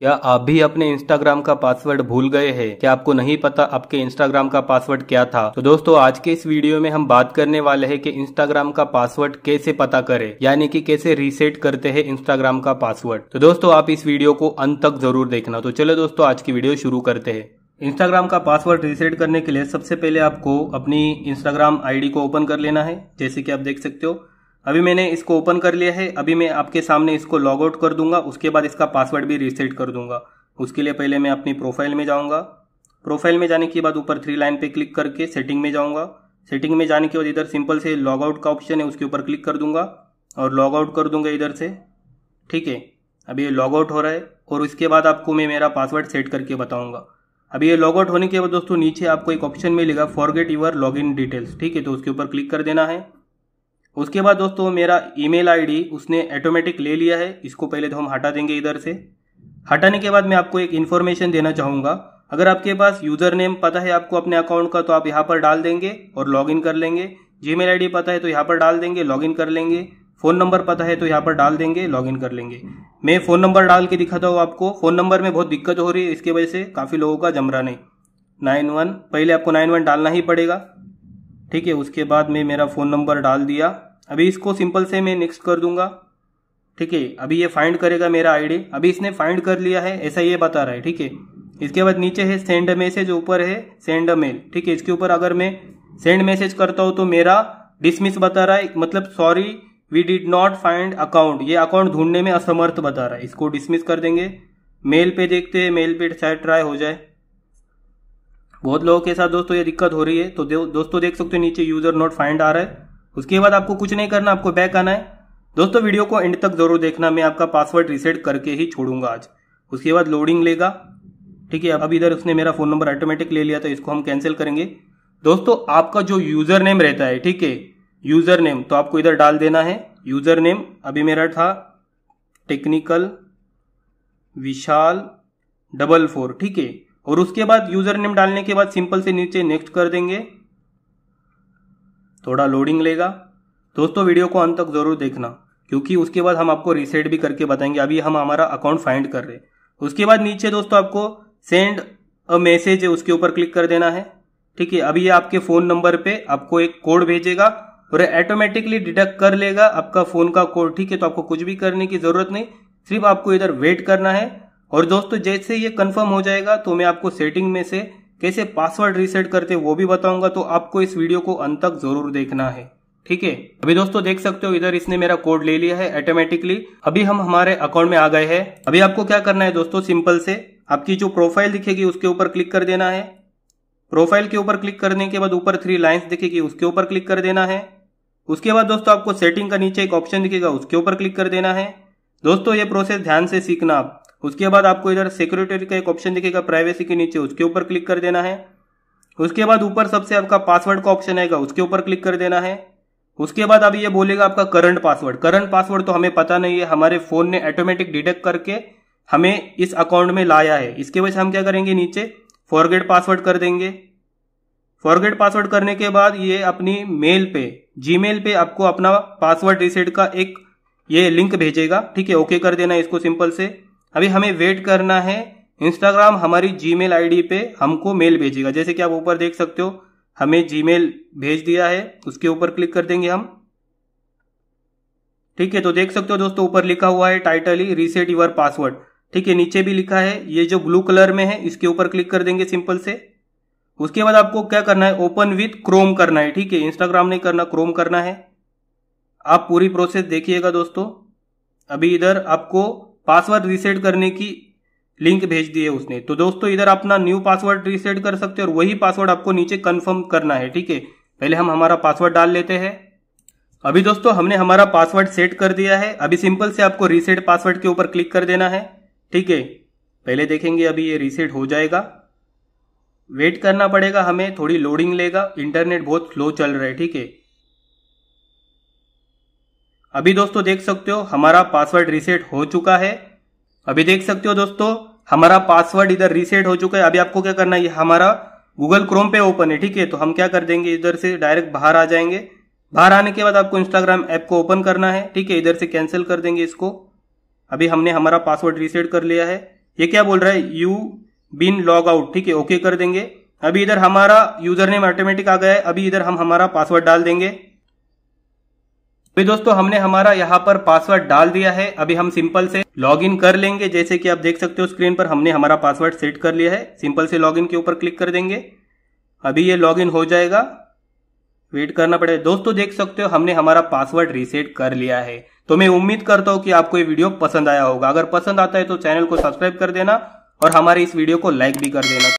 क्या आप भी अपने इंस्टाग्राम का पासवर्ड भूल गए हैं क्या आपको नहीं पता आपके इंस्टाग्राम का पासवर्ड क्या था तो दोस्तों आज के इस वीडियो में हम बात करने वाले हैं कि इंस्टाग्राम का पासवर्ड कैसे पता करें यानी कि कैसे रीसेट करते हैं इंस्टाग्राम का पासवर्ड तो दोस्तों आप इस वीडियो को अंत तक जरूर देखना तो चलो दोस्तों आज की वीडियो शुरू करते हैं इंस्टाग्राम का पासवर्ड रीसेट करने के लिए सबसे पहले आपको अपनी इंस्टाग्राम आईडी को ओपन कर लेना है जैसे कि आप देख सकते हो अभी मैंने इसको ओपन कर लिया है अभी मैं आपके सामने इसको लॉग आउट कर दूंगा उसके बाद इसका पासवर्ड भी रीसेट कर दूंगा उसके लिए पहले मैं अपनी प्रोफाइल में जाऊंगा प्रोफाइल में जाने के बाद ऊपर थ्री लाइन पे क्लिक करके सेटिंग में जाऊंगा सेटिंग में जाने के बाद इधर सिंपल से लॉग आउट का ऑप्शन है उसके ऊपर क्लिक कर दूंगा और लॉग आउट कर दूंगा इधर से ठीक है अभी ये लॉग आउट हो रहा है और उसके बाद आपको मैं मेरा पासवर्ड सेट करके बताऊंगा अभी ये लॉग आउट होने के बाद दोस्तों नीचे आपको एक ऑप्शन मिलेगा forget your log in details ठीक है तो उसके ऊपर क्लिक कर देना है उसके बाद दोस्तों मेरा ईमेल आईडी उसने ऑटोमेटिक ले लिया है इसको पहले तो हम हटा देंगे इधर से हटाने के बाद मैं आपको एक इन्फॉर्मेशन देना चाहूँगा अगर आपके पास यूज़र नेम पता है आपको अपने अकाउंट का तो आप यहाँ पर डाल देंगे और लॉगिन कर लेंगे जीमेल आईडी पता है तो यहाँ पर डाल देंगे लॉगिन कर लेंगे फ़ोन नंबर पता है तो यहाँ पर डाल देंगे लॉगिन कर लेंगे मैं फ़ोन नंबर डाल के दिखाता हूँ आपको फ़ोन नंबर में बहुत दिक्कत हो रही है इसके वजह से काफ़ी लोगों का जमरा नहीं नाइन वन पहले आपको नाइन वन डालना ही पड़ेगा ठीक है उसके बाद मैं मेरा फ़ोन नंबर डाल दिया अभी इसको सिंपल से मैं नेक्स्ट कर दूंगा ठीक है अभी ये फाइंड करेगा मेरा आईडी अभी इसने फाइंड कर लिया है ऐसा ये बता रहा है ठीक है इसके बाद नीचे है सेंड मैसेज ऊपर है सेंड मेल ठीक है इसके ऊपर अगर मैं सेंड मैसेज करता हूँ तो मेरा डिसमिस बता रहा है मतलब sorry we did not find account ये अकाउंट ढूंढने में असमर्थ बता रहा है इसको डिसमिस कर देंगे मेल पे देखते हैं मेल पे शायद ट्राई हो जाए बहुत लोगों के साथ दोस्तों ये दिक्कत हो रही है तो दोस्तों देख सकते हो नीचे यूजर नॉट फाइंड आ रहा है उसके बाद आपको कुछ नहीं करना आपको बैक आना है दोस्तों वीडियो को एंड तक जरूर देखना मैं आपका पासवर्ड रिसेट करके ही छोड़ूंगा आज उसके बाद लोडिंग लेगा ठीक है अब इधर उसने मेरा फ़ोन नंबर ऑटोमेटिक ले लिया था तो इसको हम कैंसिल करेंगे दोस्तों आपका जो यूज़र नेम रहता है ठीक है यूज़र नेम तो आपको इधर डाल देना है यूज़र नेम अभी मेरा था टेक्निकल विशाल डबल फोर ठीक है और उसके बाद यूज़र नेम डालने के बाद सिंपल से नीचे नेक्स्ट कर देंगे थोड़ा लोडिंग लेगा दोस्तों वीडियो को अंत तक ज़रूर देखना क्योंकि उसके बाद हम आपको रीसेट भी करके बताएंगे अभी हम हमारा अकाउंट फाइंड कर रहे हैं उसके बाद नीचे दोस्तों आपको सेंड अ मैसेज है उसके ऊपर क्लिक कर देना है ठीक है अभी ये आपके फ़ोन नंबर पे आपको एक कोड भेजेगा और ऑटोमेटिकली डिटेक्ट कर लेगा आपका फ़ोन का कोड ठीक है तो आपको कुछ भी करने की ज़रूरत नहीं सिर्फ आपको इधर वेट करना है और दोस्तों जैसे ये कन्फर्म हो जाएगा तो मैं आपको सेटिंग में से कैसे पासवर्ड रीसेट करते वो भी बताऊंगा तो आपको इस वीडियो को अंत तक जरूर देखना है ठीक है अभी दोस्तों देख सकते हो इधर इसने मेरा कोड ले लिया है ऑटोमेटिकली अभी हम हमारे अकाउंट में आ गए हैं अभी आपको क्या करना है दोस्तों सिंपल से आपकी जो प्रोफाइल दिखेगी उसके ऊपर क्लिक कर देना है प्रोफाइल के ऊपर क्लिक करने के बाद ऊपर थ्री लाइन्स दिखेगी उसके ऊपर क्लिक कर देना है उसके बाद दोस्तों आपको सेटिंग का नीचे एक ऑप्शन दिखेगा उसके ऊपर क्लिक कर देना है दोस्तों ये प्रोसेस ध्यान से सीखना आप उसके बाद आपको इधर सिक्योरिटी का एक ऑप्शन दिखेगा प्राइवेसी के नीचे उसके ऊपर क्लिक कर देना है उसके बाद ऊपर सबसे आपका पासवर्ड का ऑप्शन आएगा उसके ऊपर क्लिक कर देना है उसके बाद अब ये बोलेगा आपका करंट पासवर्ड करंट पासवर्ड तो हमें पता नहीं है हमारे फोन ने ऑटोमेटिक डिटेक्ट करके हमें इस अकाउंट में लाया है इसके वजह से हम क्या करेंगे नीचे फॉरगेड पासवर्ड कर देंगे फॉरगेड पासवर्ड करने के बाद ये अपनी मेल पे मेल पे आपको अपना पासवर्ड रिसेट का एक ये लिंक भेजेगा ठीक है ओके कर देना इसको सिंपल से अभी हमें वेट करना है इंस्टाग्राम हमारी जी आईडी पे हमको मेल भेजेगा जैसे कि आप ऊपर देख सकते हो हमें जी भेज दिया है उसके ऊपर क्लिक कर देंगे हम ठीक है तो देख सकते हो दोस्तों ऊपर लिखा हुआ है टाइटल ही रीसेट यूर पासवर्ड ठीक है नीचे भी लिखा है ये जो ब्लू कलर में है इसके ऊपर क्लिक कर देंगे सिंपल से उसके बाद आपको क्या करना है ओपन विथ क्रोम करना है ठीक है इंस्टाग्राम नहीं करना क्रोम करना है आप पूरी प्रोसेस देखिएगा दोस्तों अभी इधर आपको पासवर्ड रीसेट करने की लिंक भेज दी है उसने तो दोस्तों इधर अपना न्यू पासवर्ड रीसेट कर सकते हैं और वही पासवर्ड आपको नीचे कंफर्म करना है ठीक है पहले हम हमारा पासवर्ड डाल लेते हैं अभी दोस्तों हमने हमारा पासवर्ड सेट कर दिया है अभी सिंपल से आपको रीसेट पासवर्ड के ऊपर क्लिक कर देना है ठीक है पहले देखेंगे अभी ये रीसेट हो जाएगा वेट करना पड़ेगा हमें थोड़ी लोडिंग लेगा इंटरनेट बहुत स्लो चल रहा है ठीक है अभी दोस्तों देख सकते हो हमारा पासवर्ड रीसेट हो चुका है अभी देख सकते हो दोस्तों हमारा पासवर्ड इधर रीसेट हो चुका है अभी आपको क्या करना है हमारा गूगल क्रोम पे ओपन है ठीक है तो हम क्या कर देंगे इधर से डायरेक्ट बाहर आ जाएंगे बाहर आने के बाद आपको इंस्टाग्राम ऐप को ओपन करना है ठीक है इधर से कैंसिल कर देंगे इसको अभी हमने हमारा पासवर्ड रीसेट कर लिया है ये क्या बोल रहा है यू बिन लॉग आउट ठीक है ओके कर देंगे अभी इधर हमारा यूजर नेम ऑटोमेटिक आ गया है अभी इधर हम हमारा पासवर्ड डाल देंगे तो दोस्तों हमने हमारा यहाँ पर पासवर्ड डाल दिया है अभी हम सिंपल से लॉगिन कर लेंगे जैसे कि आप देख सकते हो स्क्रीन पर हमने हमारा पासवर्ड सेट कर लिया है सिंपल से लॉगिन के ऊपर क्लिक कर देंगे अभी ये लॉगिन हो जाएगा वेट करना पड़ेगा दोस्तों देख सकते हो हमने हमारा पासवर्ड रीसेट कर लिया है तो मैं उम्मीद करता हूँ कि आपको ये वीडियो पसंद आया होगा अगर पसंद आता है तो चैनल को सब्सक्राइब कर देना और हमारे इस वीडियो को लाइक भी कर देना